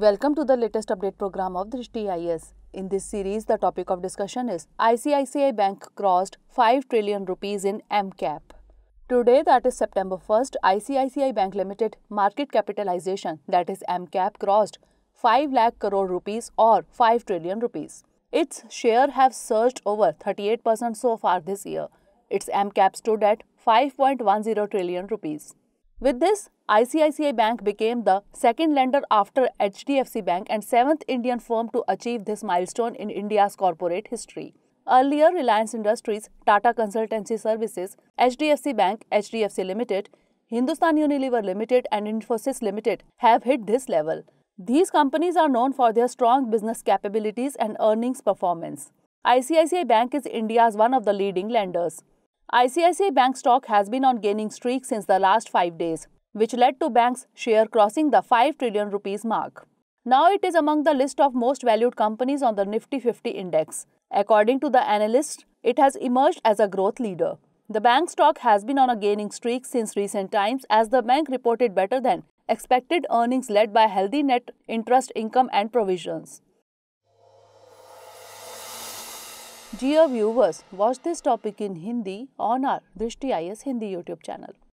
Welcome to the latest update program of Drishti IS. In this series, the topic of discussion is ICICI Bank crossed 5 trillion rupees in MCAP. Today, that is September 1st, ICICI Bank Limited market capitalization, that is MCAP, crossed 5 lakh crore rupees or 5 trillion rupees. Its share have surged over 38% so far this year. Its MCAP stood at 5.10 trillion rupees. With this, ICICI Bank became the second lender after HDFC Bank and seventh Indian firm to achieve this milestone in India's corporate history. Earlier, Reliance Industries, Tata Consultancy Services, HDFC Bank, HDFC Limited, Hindustan Unilever Limited, and Infosys Limited have hit this level. These companies are known for their strong business capabilities and earnings performance. ICICI Bank is India's one of the leading lenders. ICICI Bank stock has been on gaining streak since the last 5 days, which led to bank's share crossing the 5 trillion rupees mark. Now it is among the list of most valued companies on the Nifty 50 index. According to the analyst, it has emerged as a growth leader. The bank stock has been on a gaining streak since recent times as the bank reported better than expected earnings led by healthy net interest income and provisions. जी viewers watch this topic in Hindi on our Drishti I S Hindi YouTube channel